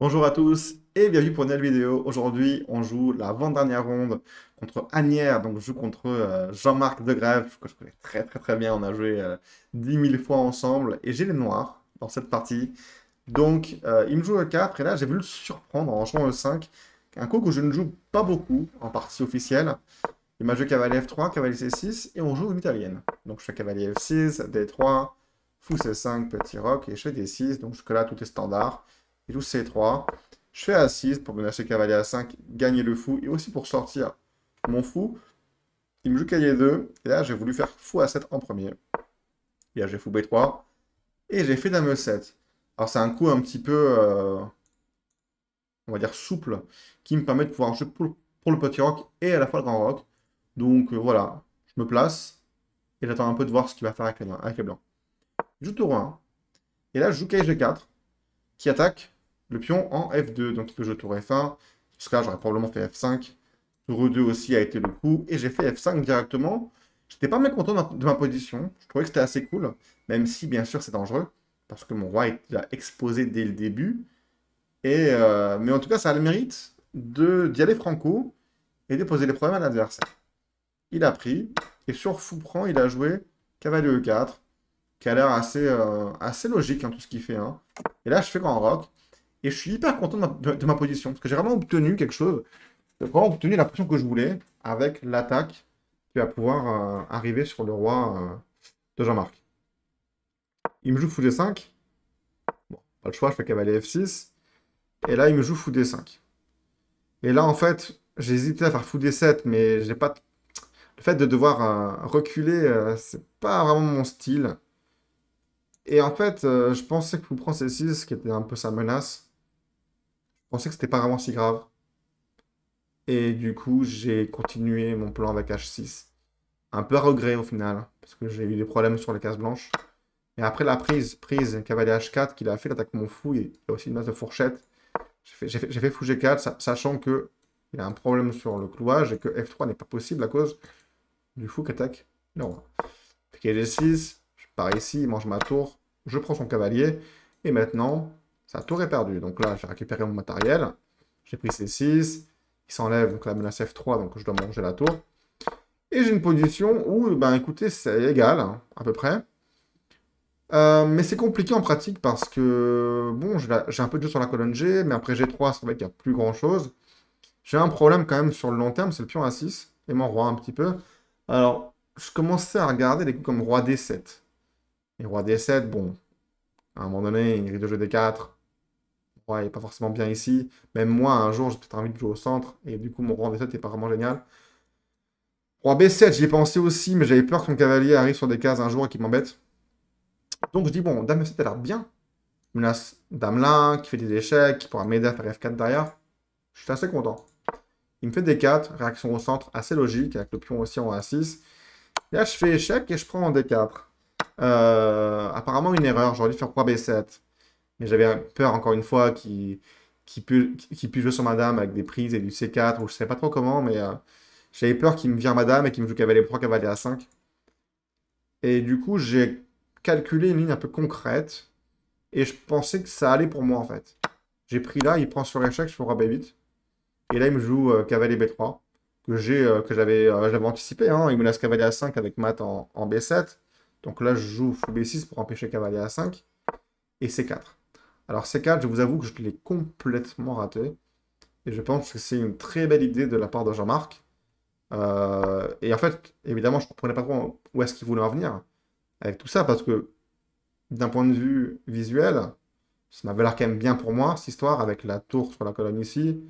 Bonjour à tous et bienvenue pour une nouvelle vidéo. Aujourd'hui, on joue la l'avant-dernière ronde contre Anière. Donc, je joue contre euh, Jean-Marc Degrève, que je connais très très très bien. On a joué euh, dix 10 000 fois ensemble et j'ai les noirs dans cette partie. Donc, euh, il me joue le 4 et là, j'ai voulu le surprendre en jouant e 5. Un coup que je ne joue pas beaucoup en partie officielle. Il m'a joué cavalier F3, cavalier C6 et on joue une italienne. Donc, je fais cavalier F6, D3, fou C5, petit roc et je fais D6. Donc, jusque-là, tout est standard. Il joue C3. Je fais A6 pour menacer cavalier A5, gagner le fou, et aussi pour sortir mon fou. Il me joue cavalier 2, et là j'ai voulu faire fou A7 en premier. Et là j'ai fou B3, et j'ai fait dame E7. Alors c'est un coup un petit peu, euh, on va dire souple, qui me permet de pouvoir jouer pour, le petit Rock et à la fois le grand roc. Donc euh, voilà, je me place, et j'attends un peu de voir ce qu'il va faire avec les, blancs. Je joue tour 1, et là je joue g 4 qui attaque le pion en F2. Donc il peut jouer tour F1. Jusqu'à j'aurais probablement fait F5. Tour E2 aussi a été le coup. Et j'ai fait F5 directement. J'étais pas mécontent de ma position. Je trouvais que c'était assez cool. Même si, bien sûr, c'est dangereux. Parce que mon roi est exposé dès le début. Et, euh, mais en tout cas, ça a le mérite d'y aller franco et de poser les problèmes à l'adversaire. Il a pris. Et sur fou prend, il a joué cavalier E4. Qui a l'air assez, euh, assez logique, hein, tout ce qu'il fait. Hein. Et là, je fais grand rock. Et je suis hyper content de ma, position, parce que j'ai vraiment obtenu quelque chose. J'ai vraiment obtenu l'impression que je voulais avec l'attaque qui va pouvoir euh, arriver sur le roi euh, de Jean-Marc. Il me joue fou d5. Bon, pas le choix, je fais cavalier f6. Et là, il me joue fou d5. Et là, en fait, j'ai hésité à faire fou d7, mais j'ai pas... Le fait de devoir euh, reculer, c'est pas vraiment mon style. Et en fait, je pensais que vous prenez c6, qui était un peu sa menace, pensais que c'était pas vraiment si grave. Et du coup, j'ai continué mon plan avec H6. Un peu à regret au final, parce que j'ai eu des problèmes sur les cases blanches. Et après la prise, prise cavalier H4 qu'il a fait, l'attaque mon fou, il y a aussi une masse de fourchette. J'ai fait, fou G4, sachant que il a un problème sur le clouage et que F3 n'est pas possible à cause du fou qui attaque Non. roi. G6, je pars ici, il mange ma tour, je prends son cavalier. Et maintenant, sa tour est perdue. Donc là, j'ai récupéré mon matériel. J'ai pris C6. Il s'enlève, donc la menace F3, donc je dois manger la tour. Et j'ai une position où, ben écoutez, c'est égal, hein, à peu près. Euh, mais c'est compliqué en pratique parce que, bon, j'ai un peu de jeu sur la colonne G, mais après G3, c'est vrai qu'il n'y a plus grand-chose. J'ai un problème quand même sur le long terme, c'est le pion A6, et mon roi un petit peu. Alors, je commençais à regarder des coups comme roi D7. Et roi D7, bon, à un moment donné, il risque de jouer D4, ouais, il est pas forcément bien ici. Même moi, un jour, j'ai peut-être envie de jouer au centre, et du coup, mon roi b 7 n'est pas vraiment génial. 3 B7, j'y ai pensé aussi, mais j'avais peur que mon cavalier arrive sur des cases un jour et qu'il m'embête. Donc je dis, bon, Dame F7, a l'air bien. Menace Dame là, qui fait des échecs, qui pourra m'aider à faire F4 derrière. Je suis assez content. Il me fait D4, réaction au centre, assez logique, avec le pion aussi en A6. là, je fais échec et je prends en D4. Euh, apparemment, une erreur, j'aurais dû faire 3 B7. Mais j'avais peur, encore une fois, qu'il puisse jouer sur Madame avec des prises et du C4, ou je sais pas trop comment, mais euh, j'avais peur qu'il me vire Madame et qu'il me joue cavalier 3, cavalier A5. Et du coup, j'ai calculé une ligne un peu concrète, et je pensais que ça allait pour moi, en fait. J'ai pris là, il prend sur échec, je fais B8. Et là, il me joue euh, cavalier B3, que j'ai euh, que j'avais anticipé. Hein. Il me laisse cavalier A5 avec Matt en, B7. Donc là, je joue fou B6 pour empêcher cavalier A5 et C4. Alors ces 4 je vous avoue que je l'ai complètement raté. Et je pense que c'est une très belle idée de la part de Jean-Marc. Euh, et en fait, évidemment, je ne comprenais pas trop où est-ce qu'il voulait en venir avec tout ça, parce que d'un point de vue visuel, ça m'avait l'air quand même bien pour moi, cette histoire, avec la tour sur la colonne ici,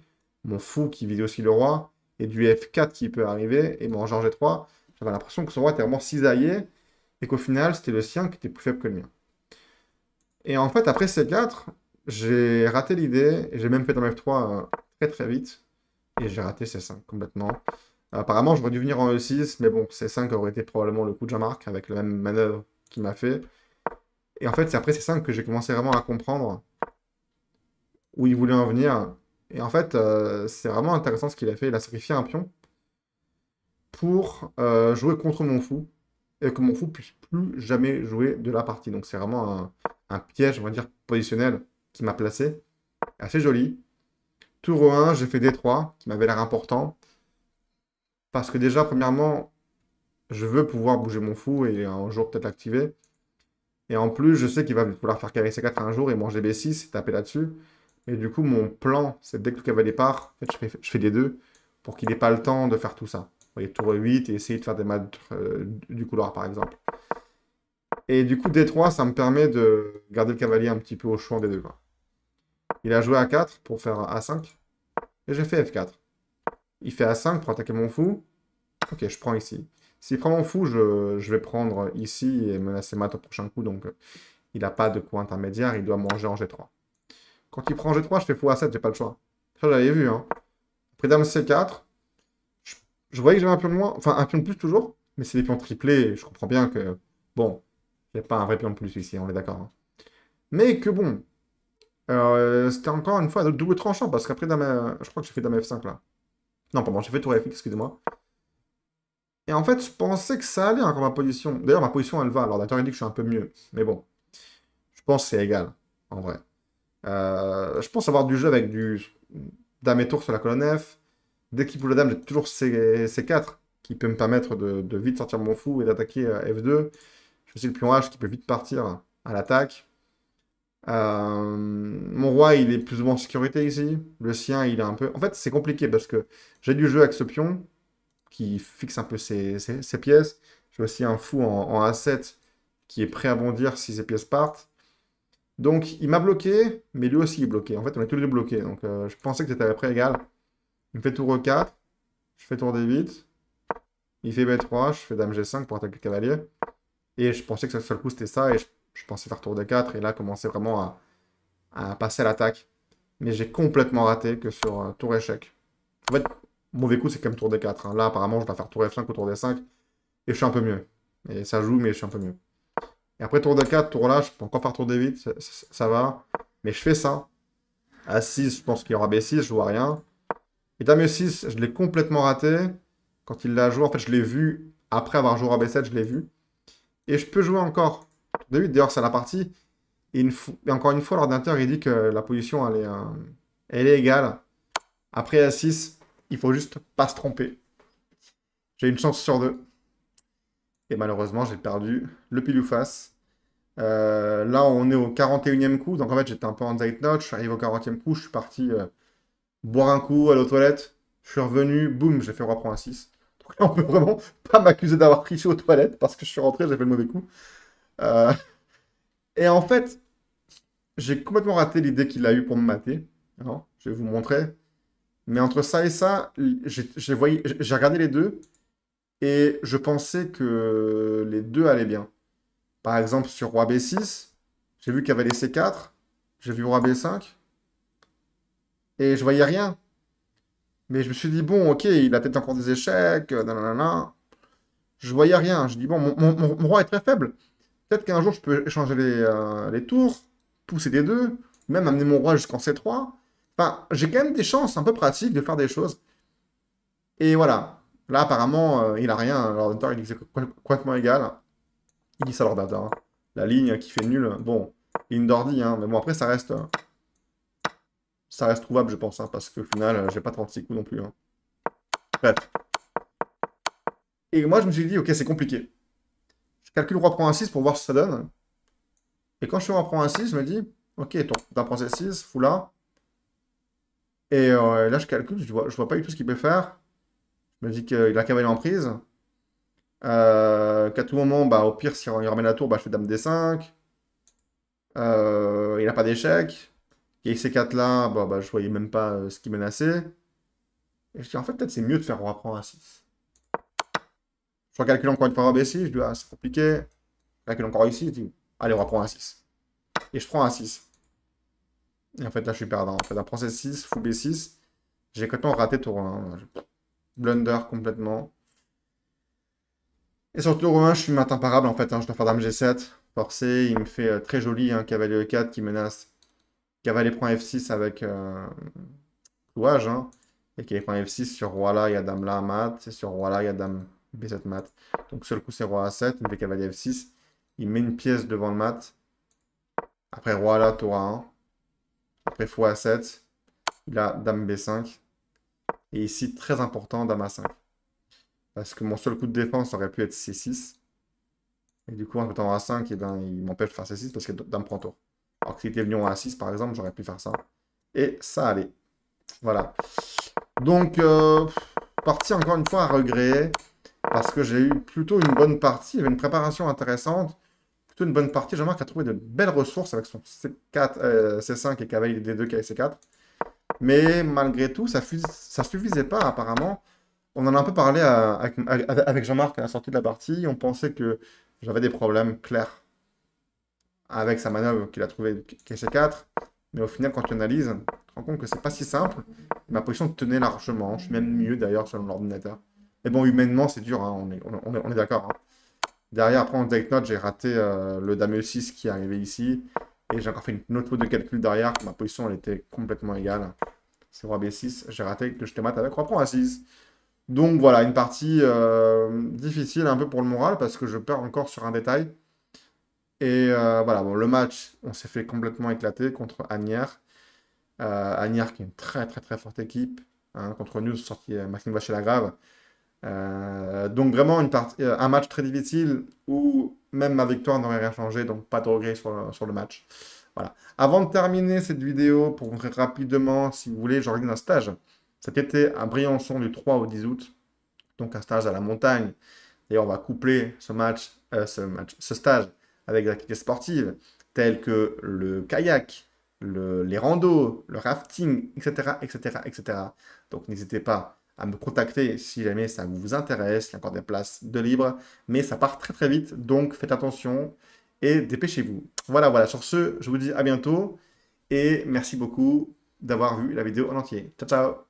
mon fou qui vide aussi le roi, et du F4 qui peut arriver, et mon genre G3. J'avais l'impression que ce roi était vraiment cisaillé, et qu'au final, c'était le sien qui était plus faible que le mien. Et en fait, après C4, j'ai raté l'idée, j'ai même fait un F3 euh, très très vite, et j'ai raté C5 complètement. Apparemment, j'aurais dû venir en E6, mais bon, C5 aurait été probablement le coup de Jean-Marc, avec la même manœuvre qu'il m'a fait. Et en fait, c'est après C5 que j'ai commencé vraiment à comprendre où il voulait en venir. Et en fait, euh, c'est vraiment intéressant ce qu'il a fait. Il a sacrifié un pion pour euh, jouer contre mon fou, et que mon fou puisse plus jamais jouer de la partie. Donc c'est vraiment un, un piège, on va dire, positionnel qui m'a placé. Assez joli. Tour 1, j'ai fait D3, qui m'avait l'air important. Parce que déjà, premièrement, je veux pouvoir bouger mon fou et un jour peut-être l'activer. Et en plus, je sais qu'il va vouloir faire carré C4 un jour et manger B6 et taper là-dessus. Et du coup, mon plan, c'est dès que le cavalier part, je, fais, des deux pour qu'il n'ait pas le temps de faire tout ça. voyez, tour 8 et essayer de faire des maths euh, du couloir, par exemple. Et du coup, D3, ça me permet de garder le cavalier un petit peu au choix des deux Il a joué A4 pour faire A5. Et j'ai fait F4. Il fait A5 pour attaquer mon fou. Ok, je prends ici. S'il prend mon fou, je, vais prendre ici et menacer mat au prochain coup. Donc, euh, il n'a pas de coup intermédiaire. Il doit manger en G3. Quand il prend G3, je fais fou A7. J'ai pas le choix. Ça, j'avais vu. Hein. C4. Je, voyais que j'avais un pion de moins. Enfin, un pion de plus toujours. Mais c'est des pions triplés. Je comprends bien que... Bon, j'ai pas un vrai plan plus ici, on est d'accord. Hein. Mais que bon, euh, c'était encore une fois un double tranchant, parce qu'après dame... Euh, je crois que j'ai fait dame F5, là. Non, pardon, j'ai fait tour f excusez-moi. Et en fait, je pensais que ça allait encore ma position. D'ailleurs, ma position, elle va. Alors, d'ailleurs, il dit que je suis un peu mieux. Mais bon, je pense que c'est égal, en vrai. Euh, je pense avoir du jeu avec du dame et tour sur la colonne F. Dès qu'il bouge la dame, j'ai toujours C4 qui peut me permettre de, de, vite sortir mon fou et d'attaquer F2. Je sais le pion H qui peut vite partir à l'attaque. Euh, mon roi, il est plus ou moins en sécurité ici. Le sien, il est un peu... En fait, c'est compliqué parce que j'ai du jeu avec ce pion qui fixe un peu ses, pièces. J'ai aussi un fou en, A7 qui est prêt à bondir si ses pièces partent. Donc, il m'a bloqué, mais lui aussi est bloqué. En fait, on est tous les deux bloqués. Donc, euh, je pensais que c'était à peu près égal. Il me fait tour E4. Je fais tour D8. Il fait B3. Je fais dame G5 pour attaquer le cavalier. Et je pensais que ce seul coup, c'était ça. Et je, pensais faire tour de 4 et là, commencer vraiment à, passer à l'attaque. Mais j'ai complètement raté que sur euh, tour échec. En fait, mauvais coup, c'est quand même tour D4. Hein. Là, apparemment, je dois faire tour F5 ou tour D5. Et je suis un peu mieux. Et ça joue, mais je suis un peu mieux. Et après tour de 4 tour là, je peux encore faire tour D8. Ça, va. Mais je fais ça. a 6, je pense qu'il y aura B6, je vois rien. Et Dame 6, je l'ai complètement raté. Quand il l'a joué, en fait, je l'ai vu. Après avoir joué à B7, je l'ai vu. Et je peux jouer encore De 8 D'ailleurs, c'est la partie. Et, encore une fois, l'ordinateur, il dit que la position, elle est, euh, égale. Après A6, il faut juste pas se tromper. J'ai une chance sur deux. Et malheureusement, j'ai perdu le pile ou face. Euh, là, on est au 41e coup. Donc, en fait, j'étais un peu en tight notch. Je suis au 40e coup. Je suis parti euh, boire un coup, aller aux toilettes. Je suis revenu. Boum, j'ai fait roi prend 6 on peut vraiment pas m'accuser d'avoir triché aux toilettes parce que je suis rentré, j'ai fait le mauvais coup. Euh, et en fait, j'ai complètement raté l'idée qu'il a eue pour me mater. Hein. je vais vous montrer. Mais entre ça et ça, j'ai regardé les deux et je pensais que les deux allaient bien. Par exemple, sur Roi B6, j'ai vu qu'il avait les C4, j'ai vu Roi B5 et je voyais rien. Mais je me suis dit, bon, ok, il a peut-être encore des échecs, euh, nanana. Je voyais rien. Je dis, bon, mon, mon roi est très faible. Peut-être qu'un jour, je peux échanger les, euh, tours, pousser des deux, même amener mon roi jusqu'en C3. Enfin, j'ai quand même des chances un peu pratiques de faire des choses. Et voilà. Là, apparemment, euh, il a rien. Alors, il est complètement égal. Il dit ça, l'ordinateur. Hein. La ligne qui fait nul. Bon, ligne d'ordi, hein. Mais bon, après, ça reste... Hein ça reste trouvable, je pense, hein, parce qu'au final, euh, j'ai pas 36 coups non plus. Hein. Bref. Et moi, je me suis dit, ok, c'est compliqué. Je calcule roi prend un 6 pour voir ce que ça donne. Et quand je fais roi prend un 6, je me dis, ok, d'un prend 6, fou là. Euh, et là, je calcule, je vois, je vois pas du tout ce qu'il peut faire. Je me dis qu'il a cavalier en prise. Euh, qu'à tout moment, bah, au pire, s'il remet la tour, bah, je fais dame d5. il n'a pas d'échec. Et ces 4 là bah, bah, je voyais même pas euh, ce qui menaçait. Et je dis, en fait, peut-être c'est mieux de faire roi prend à 6. Je recalcule encore une fois roi B6, je dis, ah, c'est compliqué. Je calcule encore ici, je dis, allez, roi prend un 6. Et je prends un 6. Et en fait, là, je suis perdant. En fait, la princesse 6, fou B6. J'ai complètement raté tour 1. Blunder complètement. Et sur tour 1, je suis imparable en fait. Hein. Je dois faire dame G7. Forcé, il me fait euh, très joli. Hein, cavalier E4 qui menace cavalier prend f6 avec louage. Euh, hein. et cavalier prend f6 sur roi là, il y a dame là mat. Et sur roi là, il y a dame b7 mat. Donc seul coup, c'est roi a7. Il cavalier f6. Il met une pièce devant le mat. Après roi là, tour a1. Après fou a7. Il a dame b5. Et ici, très important, dame a5. Parce que mon seul coup de défense aurait pu être c6. Et du coup, en mettant a5, eh ben, il m'empêche de faire c6 parce que dame prend tour alors que était venu en 6 par exemple, j'aurais pu faire ça. Et ça allait. Voilà. Donc, euh, partie encore une fois à regret, parce que j'ai eu plutôt une bonne partie, il y avait une préparation intéressante, plutôt une bonne partie. Jean-Marc a trouvé de belles ressources avec son C4, euh, C5 et cavalier D2, C4. Mais malgré tout, ça ne suffisait pas apparemment. On en a un peu parlé avec Jean-Marc à la sortie de la partie. On pensait que j'avais des problèmes clairs avec sa manœuvre qu'il a trouvée c 4. Mais au final, quand tu analyses, tu te rends compte que c'est pas si simple. Ma position tenait largement. Je suis même mieux d'ailleurs selon l'ordinateur. Mais bon, humainement, c'est dur. Hein. On est, d'accord. Hein. Derrière, après, en deck note, j'ai raté euh, le dame 6 qui est arrivé ici. Et j'ai encore fait une autre de calcul derrière. Ma position, elle était complètement égale. C'est roi B6. J'ai raté que je avec roi prend A6. Donc voilà, une partie euh, difficile un peu pour le moral parce que je perds encore sur un détail. Et euh, voilà, bon, le match, on s'est fait complètement éclater contre Agnières. Euh, qui est une très très très forte équipe. Hein, contre nous, sorti euh, Maxime Vacher la euh, donc vraiment une partie, un match très difficile où même ma victoire n'aurait rien changé, donc pas de regret sur le, sur le match. Voilà. Avant de terminer cette vidéo, pour vous montrer rapidement, si vous voulez, j'organise un stage. Cet été à Briançon du 3 au 10 août, donc un stage à la montagne. Et on va coupler ce match, ce match, ce stage avec des activités sportives telles que le kayak, les randos, le rafting, etc. etc., etc. Donc n'hésitez pas à me contacter si jamais ça vous intéresse. Il y a encore des places de libre, mais ça part très très vite, donc faites attention et dépêchez-vous. Voilà, voilà, sur ce, je vous dis à bientôt et merci beaucoup d'avoir vu la vidéo en entier. Ciao, ciao